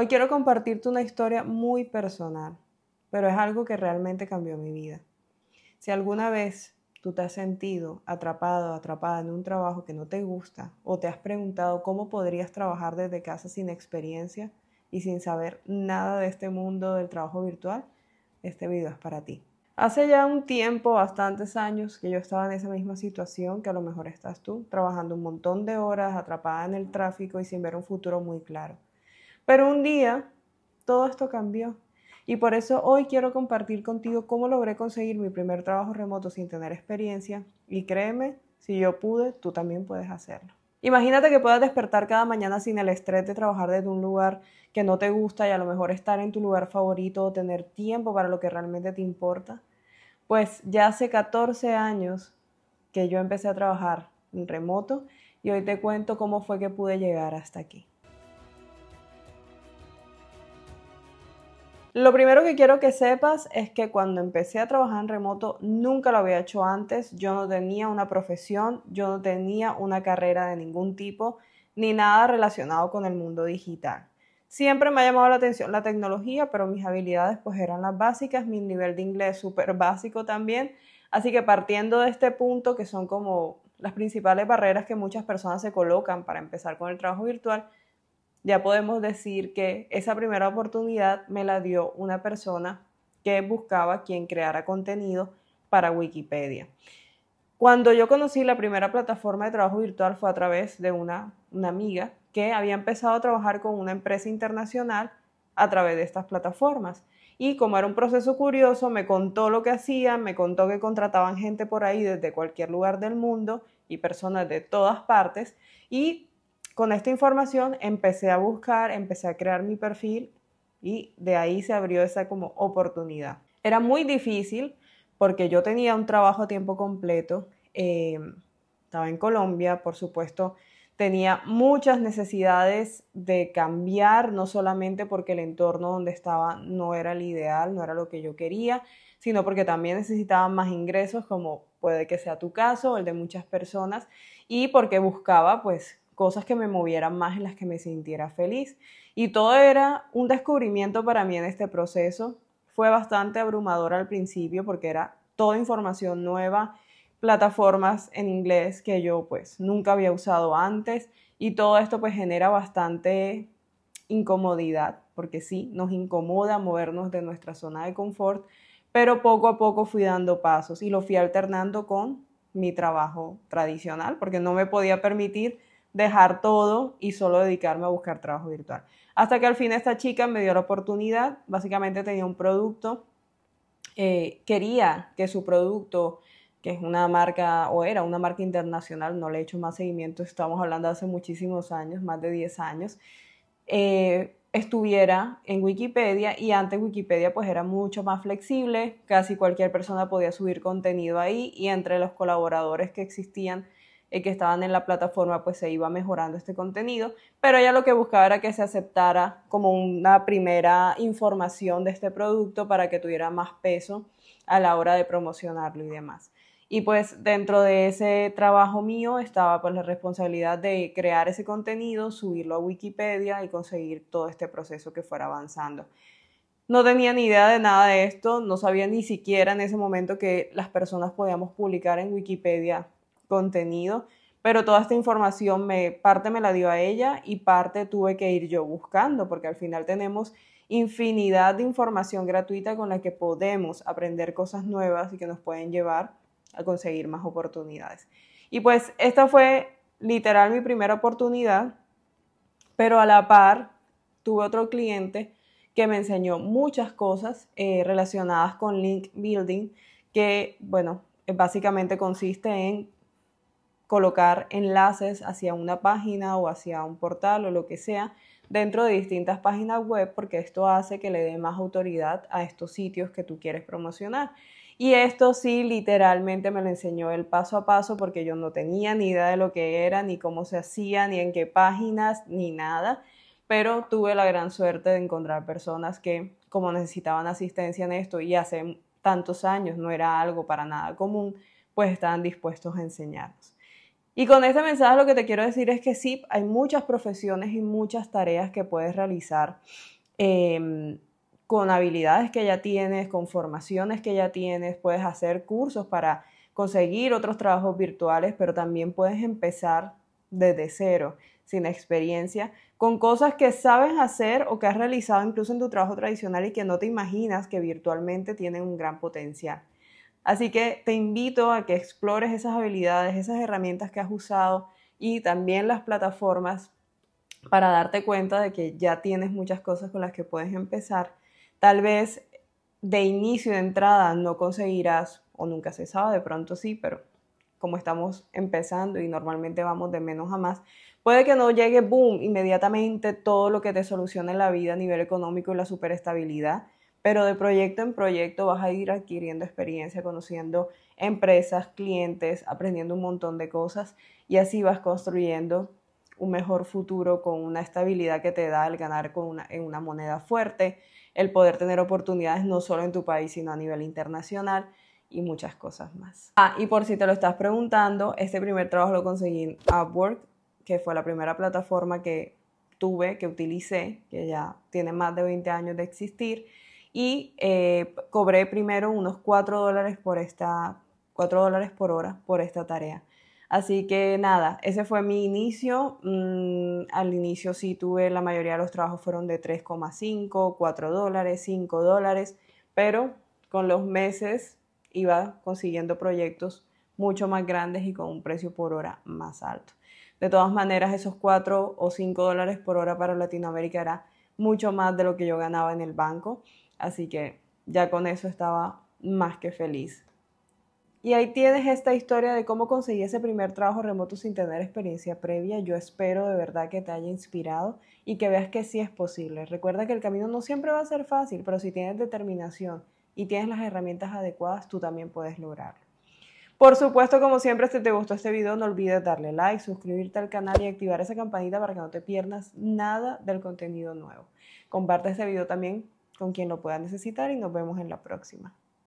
Hoy quiero compartirte una historia muy personal, pero es algo que realmente cambió mi vida. Si alguna vez tú te has sentido atrapado, o atrapada en un trabajo que no te gusta o te has preguntado cómo podrías trabajar desde casa sin experiencia y sin saber nada de este mundo del trabajo virtual, este video es para ti. Hace ya un tiempo, bastantes años, que yo estaba en esa misma situación que a lo mejor estás tú, trabajando un montón de horas, atrapada en el tráfico y sin ver un futuro muy claro. Pero un día todo esto cambió. Y por eso hoy quiero compartir contigo cómo logré conseguir mi primer trabajo remoto sin tener experiencia. Y créeme, si yo pude, tú también puedes hacerlo. Imagínate que puedas despertar cada mañana sin el estrés de trabajar desde un lugar que no te gusta y a lo mejor estar en tu lugar favorito o tener tiempo para lo que realmente te importa. Pues ya hace 14 años que yo empecé a trabajar remoto y hoy te cuento cómo fue que pude llegar hasta aquí. Lo primero que quiero que sepas es que cuando empecé a trabajar en remoto nunca lo había hecho antes, yo no tenía una profesión, yo no tenía una carrera de ningún tipo, ni nada relacionado con el mundo digital. Siempre me ha llamado la atención la tecnología, pero mis habilidades pues eran las básicas, mi nivel de inglés súper básico también, así que partiendo de este punto que son como las principales barreras que muchas personas se colocan para empezar con el trabajo virtual, ya podemos decir que esa primera oportunidad me la dio una persona que buscaba quien creara contenido para Wikipedia. Cuando yo conocí la primera plataforma de trabajo virtual fue a través de una, amiga que había empezado a trabajar con una empresa internacional a través de estas plataformas. Y como era un proceso curioso, me contó lo que hacían, me contó que contrataban gente por ahí desde cualquier lugar del mundo y personas de todas partes. Y con esta información empecé a buscar, empecé a crear mi perfil y de ahí se abrió esa como oportunidad. Era muy difícil porque yo tenía un trabajo a tiempo completo, em, estaba en Colombia, por supuesto, tenía muchas necesidades de cambiar, no solamente porque el entorno donde estaba no era el ideal, no era lo que yo quería, sino porque también necesitaba más ingresos, como puede que sea tu caso, o el de muchas personas, y porque buscaba pues cosas que me movieran más, en las que me sintiera feliz. Y todo era un descubrimiento para mí en este proceso. Fue bastante abrumador al principio porque era toda información nueva, plataformas en inglés que yo pues nunca había usado antes y todo esto pues genera bastante incomodidad, porque sí, nos incomoda movernos de nuestra zona de confort, pero poco a poco fui dando pasos y lo fui alternando con mi trabajo tradicional, porque no me podía permitir dejar todo y solo dedicarme a buscar trabajo virtual. Hasta que al fin esta chica me dio la oportunidad, básicamente tenía un producto, eh, quería que su producto, que es una marca o era una marca internacional, no le he hecho más seguimiento, estamos hablando hace muchísimos años, más de 10 años, eh, estuviera en Wikipedia y antes Wikipedia pues era mucho más flexible, casi cualquier persona podía subir contenido ahí y entre los colaboradores que existían eh, que estaban en la plataforma, pues se iba mejorando este contenido, pero ella lo que buscaba era que se aceptara como una primera información de este producto para que tuviera más peso a la hora de promocionarlo y demás. Y pues dentro de ese trabajo mío estaba pues la responsabilidad de crear ese contenido, subirlo a Wikipedia y conseguir todo este proceso que fuera avanzando. No tenía ni idea de nada de esto, no sabía ni siquiera en ese momento que las personas podíamos publicar en Wikipedia contenido, pero toda esta información me, parte me la dio a ella y parte tuve que ir yo buscando, porque al final tenemos infinidad de información gratuita con la que podemos aprender cosas nuevas y que nos pueden llevar a conseguir más oportunidades. Y pues esta fue literal mi primera oportunidad, pero a la par tuve otro cliente que me enseñó muchas cosas eh, relacionadas con link building, que bueno, básicamente consiste en colocar enlaces hacia una página o hacia un portal o lo que sea dentro de distintas páginas web porque esto hace que le dé más autoridad a estos sitios que tú quieres promocionar. Y esto sí, literalmente me lo enseñó el paso a paso porque yo no tenía ni idea de lo que era, ni cómo se hacía, ni en qué páginas, ni nada. Pero tuve la gran suerte de encontrar personas que, como necesitaban asistencia en esto y hace tantos años no era algo para nada común, pues estaban dispuestos a enseñarnos. Y con este mensaje lo que te quiero decir es que sí, hay muchas profesiones y muchas tareas que puedes realizar em, con habilidades que ya tienes, con formaciones que ya tienes, puedes hacer cursos para conseguir otros trabajos virtuales, pero también puedes empezar desde cero, sin experiencia, con cosas que sabes hacer o que has realizado incluso en tu trabajo tradicional y que no te imaginas que virtualmente tienen un gran potencial. Así que te invito a que explores esas habilidades, esas herramientas que has usado y también las plataformas para darte cuenta de que ya tienes muchas cosas con las que puedes empezar. Tal vez de inicio, de entrada, no conseguirás, o nunca se sabe, de pronto sí, pero como estamos empezando y normalmente vamos de menos a más, puede que no llegue, boom, inmediatamente todo lo que te solucione la vida a nivel económico y la superestabilidad, pero de proyecto en proyecto vas a ir adquiriendo experiencia, conociendo empresas, clientes, aprendiendo un montón de cosas y así vas construyendo un mejor futuro con una estabilidad que te da el ganar con una, en una moneda fuerte, el poder tener oportunidades no solo en tu país, sino a nivel internacional y muchas cosas más. Ah, y por si te lo estás preguntando, este primer trabajo lo conseguí en Upwork, que fue la primera plataforma que tuve, que utilicé, que ya tiene más de 20 años de existir y eh, cobré primero unos 4 dólares por esta, 4 dólares por hora por esta tarea. Así que nada, ese fue mi inicio. Mm, al inicio sí tuve, la mayoría de los trabajos fueron de 3,5, 4 dólares, 5 dólares, pero con los meses iba consiguiendo proyectos mucho más grandes y con un precio por hora más alto. De todas maneras, esos 4 o 5 dólares por hora para Latinoamérica era mucho más de lo que yo ganaba en el banco. Así que ya con eso estaba más que feliz. Y ahí tienes esta historia de cómo conseguí ese primer trabajo remoto sin tener experiencia previa. Yo espero de verdad que te haya inspirado y que veas que sí es posible. Recuerda que el camino no siempre va a ser fácil, pero si tienes determinación y tienes las herramientas adecuadas, tú también puedes lograrlo. Por supuesto, como siempre, si te gustó este video, no olvides darle like, suscribirte al canal y activar esa campanita para que no te pierdas nada del contenido nuevo. Comparte este video también con quien lo puedan necesitar y nos vemos en la próxima.